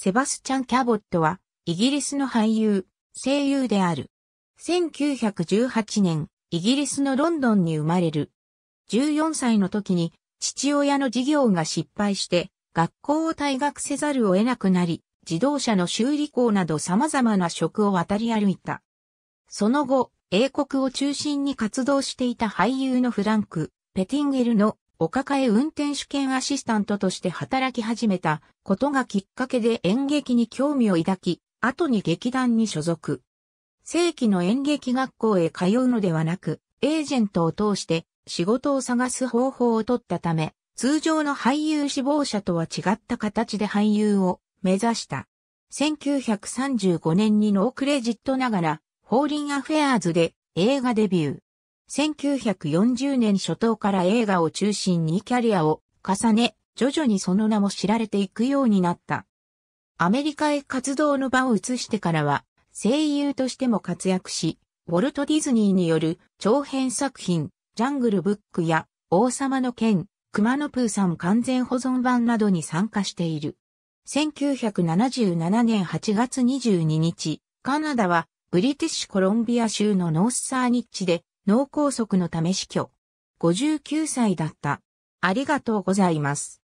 セバスチャン・キャボットは、イギリスの俳優、声優である。1918年、イギリスのロンドンに生まれる。14歳の時に、父親の事業が失敗して、学校を退学せざるを得なくなり、自動車の修理工など様々な職を渡り歩いた。その後、英国を中心に活動していた俳優のフランク、ペティンゲルのお抱え運転手兼アシスタントとして働き始めたことがきっかけで演劇に興味を抱き、後に劇団に所属。正規の演劇学校へ通うのではなく、エージェントを通して仕事を探す方法を取ったため、通常の俳優志望者とは違った形で俳優を目指した。1935年にノークレジットながら、ホーリンアフェアーズで映画デビュー。1940年初頭から映画を中心にキャリアを重ね、徐々にその名も知られていくようになった。アメリカへ活動の場を移してからは、声優としても活躍し、ウォルト・ディズニーによる長編作品、ジャングル・ブックや、王様の剣、熊野プーさん完全保存版などに参加している。1977年8月22日、カナダはブリティッシュコロンビア州のノースサーニッチで脳梗塞のため死去。59歳だった。ありがとうございます。